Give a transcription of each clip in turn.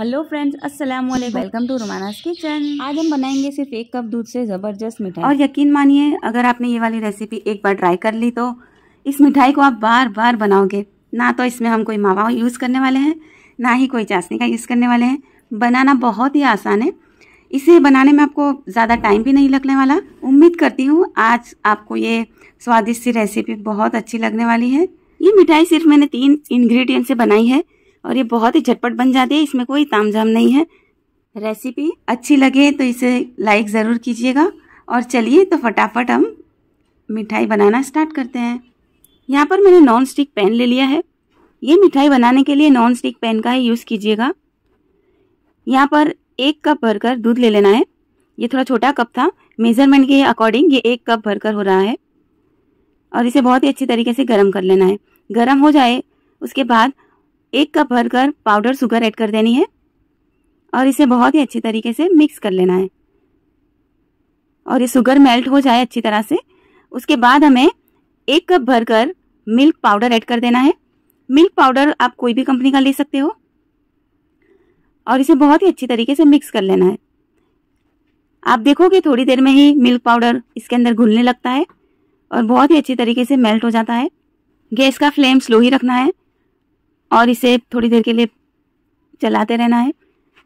hello friends अस्सलाम वालेकुम welcome to रोमानास kitchen आज हम बनाएंगे सिर्फ एक कप दूध से ज़बरदस्त मिठाई और यकीन मानिए अगर आपने ये वाली रेसिपी एक बार ट्राई कर ली तो इस मिठाई को आप बार बार बनाओगे ना तो इसमें हम कोई मावा यूज़ करने वाले हैं ना ही कोई चाशनी का यूज़ करने वाले हैं बनाना बहुत ही आसान है इसे बनाने में आपको ज़्यादा टाइम भी नहीं लगने वाला उम्मीद करती हूँ आज आपको ये स्वादिष्ट सी रेसिपी बहुत अच्छी लगने वाली है ये मिठाई सिर्फ मैंने तीन इन्ग्रीडियंट से बनाई है और ये बहुत ही झटपट बन जाती है इसमें कोई तामझाम नहीं है रेसिपी अच्छी लगे तो इसे लाइक ज़रूर कीजिएगा और चलिए तो फटाफट हम मिठाई बनाना स्टार्ट करते हैं यहाँ पर मैंने नॉन स्टिक पैन ले लिया है ये मिठाई बनाने के लिए नॉन स्टिक पैन का ही यूज़ कीजिएगा यहाँ पर एक कप भरकर दूध ले लेना है ये थोड़ा छोटा कप था मेज़रमेंट के अकॉर्डिंग ये एक कप भरकर हो रहा है और इसे बहुत ही अच्छी तरीके से गर्म कर लेना है गर्म हो जाए उसके बाद एक कप भरकर पाउडर शुगर ऐड कर देनी है और इसे बहुत ही अच्छे तरीके से मिक्स कर लेना है और ये शुगर मेल्ट हो जाए अच्छी तरह से उसके बाद हमें एक कप भरकर मिल्क पाउडर ऐड कर देना है मिल्क पाउडर आप कोई भी कंपनी का ले सकते हो और इसे बहुत ही अच्छी तरीके से मिक्स कर लेना है आप देखोगे थोड़ी देर में ही मिल्क पाउडर इसके अंदर घुलने लगता है और बहुत ही अच्छी तरीके से मेल्ट हो जाता है गैस का फ्लेम स्लो ही रखना है और इसे थोड़ी देर के लिए चलाते रहना है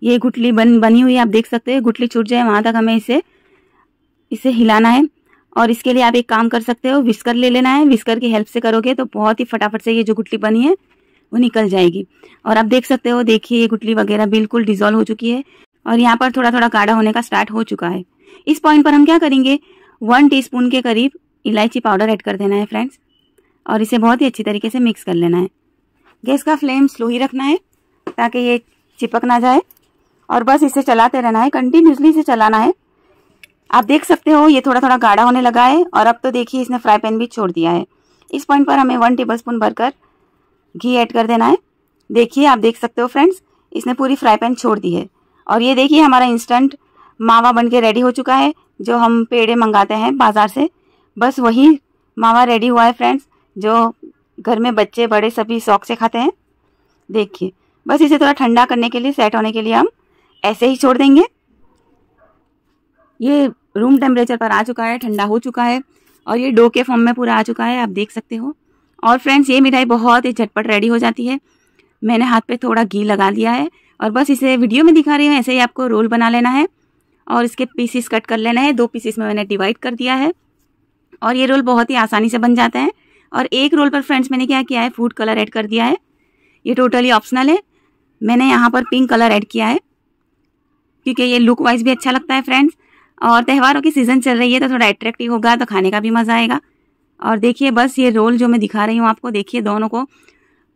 ये गुटली बन बनी हुई है आप देख सकते हैं गुटली छूट जाए वहाँ तक हमें इसे इसे हिलाना है और इसके लिए आप एक काम कर सकते हो विस्कर ले लेना है विस्कर की हेल्प से करोगे तो बहुत ही फटाफट से ये जो गुटली बनी है वो निकल जाएगी और आप देख सकते हो देखिए ये गुटली वगैरह बिल्कुल डिजोल्व हो चुकी है और यहाँ पर थोड़ा थोड़ा गाढ़ा होने का स्टार्ट हो चुका है इस पॉइंट पर हम क्या करेंगे वन टी के करीब इलायची पाउडर एड कर देना है फ्रेंड्स और इसे बहुत ही अच्छी तरीके से मिक्स कर लेना है गैस का फ्लेम स्लो ही रखना है ताकि ये चिपक ना जाए और बस इसे चलाते रहना है कंटिन्यूसली इसे चलाना है आप देख सकते हो ये थोड़ा थोड़ा गाढ़ा होने लगा है और अब तो देखिए इसने फ्राई पैन भी छोड़ दिया है इस पॉइंट पर हमें वन टेबल स्पून भरकर घी ऐड कर देना है देखिए आप देख सकते हो फ्रेंड्स इसने पूरी फ्राई पैन छोड़ दी है और ये देखिए हमारा इंस्टेंट मावा बन रेडी हो चुका है जो हम पेड़े मंगाते हैं बाज़ार से बस वही मावा रेडी हुआ है फ्रेंड्स जो घर में बच्चे बड़े सभी शौक से खाते हैं देखिए बस इसे थोड़ा ठंडा करने के लिए सेट होने के लिए हम ऐसे ही छोड़ देंगे ये रूम टेम्परेचर पर आ चुका है ठंडा हो चुका है और ये डो के फॉर्म में पूरा आ चुका है आप देख सकते हो और फ्रेंड्स ये मिठाई बहुत ही झटपट रेडी हो जाती है मैंने हाथ पे थोड़ा घी लगा लिया है और बस इसे वीडियो में दिखा रही हूँ ऐसे ही आपको रोल बना लेना है और इसके पीसीस कट कर लेना है दो पीसीस में मैंने डिवाइड कर दिया है और ये रोल बहुत ही आसानी से बन जाते हैं और एक रोल पर फ्रेंड्स मैंने क्या किया है फूड कलर ऐड कर दिया है ये टोटली ऑप्शनल है मैंने यहाँ पर पिंक कलर ऐड किया है क्योंकि ये लुक वाइज भी अच्छा लगता है फ्रेंड्स और त्यौहारों की सीज़न चल रही है तो थोड़ा अट्रैक्टिव होगा तो खाने का भी मज़ा आएगा और देखिए बस ये रोल जो मैं दिखा रही हूँ आपको देखिए दोनों को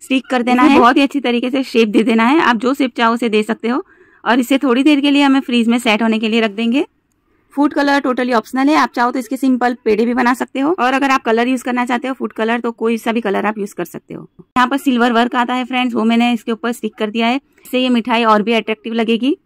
स्टिक कर देना है बहुत ही अच्छी तरीके से शेप दे देना है आप जो शेप चाहो उसे दे सकते हो और इसे थोड़ी देर के लिए हमें फ्रीज में सेट होने के लिए रख देंगे फूड कलर टोटली ऑप्शनल है आप चाहो तो इसके सिंपल पेड़े भी बना सकते हो और अगर आप कलर यूज करना चाहते हो फूड कलर तो कोई सा भी कलर आप यूज कर सकते हो यहाँ पर सिल्वर वर्क आता है फ्रेंड्स वो मैंने इसके ऊपर स्टिक कर दिया है इससे ये मिठाई और भी अट्रेक्टिव लगेगी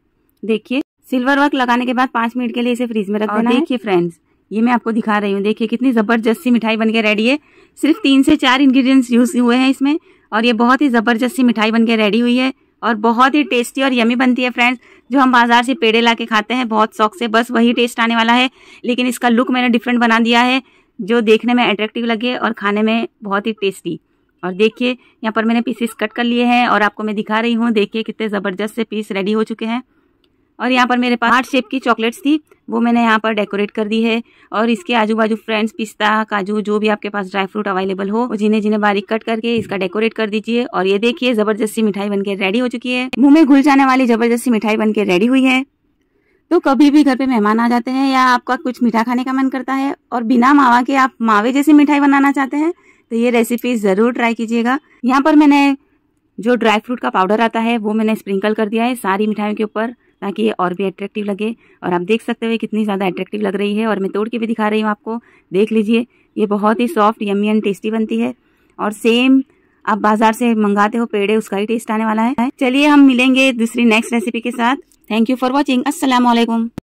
देखिए सिल्वर वर्क लगाने के बाद पांच मिनट के लिए इसे फ्रीज में रख देना देखिए फ्रेंड्स ये मैं आपको दिखा रही हूँ देखिए कितनी जबरदस्त सी मिठाई बनकर रेडी है सिर्फ तीन से चार इंग्रेडिएंट्स यूज हुए हैं इसमें और ये बहुत ही जबरदस्त सी मिठाई बनकर रेडी हुई है और बहुत ही टेस्टी और यमी बनती है फ्रेंड्स जो हम बाजार से पेड़े ला के खाते हैं बहुत शौक से बस वही टेस्ट आने वाला है लेकिन इसका लुक मैंने डिफरेंट बना दिया है जो देखने में अट्रैक्टिव लगे और खाने में बहुत ही टेस्टी और देखिए यहाँ पर मैंने पीसेस कट कर लिए हैं और आपको मैं दिखा रही हूँ देखिए कितने ज़बरदस्त से पीस रेडी हो चुके हैं और यहाँ पर मेरे पास हार्ट शेप की चॉकलेट्स थी वो मैंने यहाँ पर डेकोरेट कर दी है और इसके आजू बाजू फ्रेंड्स पिस्ता काजू जो भी आपके पास ड्राई फ्रूट अवेलेबल हो जिन्हें जिन्हें बारीक कट करके इसका डेकोरेट कर दीजिए और ये देखिए जबरदस्ती मिठाई बनकर रेडी हो चुकी है मुंह में घुल जाने वाली जबरदस्ती मिठाई बनकर रेडी हुई है तो कभी भी घर पे मेहमान आ जाते हैं या आपका कुछ मीठा खाने का मन करता है और बिना मावा के आप मावे जैसी मिठाई बनाना चाहते हैं तो ये रेसिपी ज़रूर ट्राई कीजिएगा यहाँ पर मैंने जो ड्राई फ्रूट का पाउडर आता है वो मैंने स्प्रिंकल कर दिया है सारी मिठाइयों के ऊपर ताकि ये और भी अट्रैक्टिव लगे और आप देख सकते हो कितनी ज़्यादा अट्रैक्टिव लग रही है और मैं तोड़ के भी दिखा रही हूँ आपको देख लीजिए ये बहुत ही सॉफ्ट यमी एंड टेस्टी बनती है और सेम आप बाजार से मंगाते हो पेड़े उसका ही टेस्ट आने वाला है चलिए हम मिलेंगे दूसरी नेक्स्ट रेसिपी के साथ thank you for watching Aslam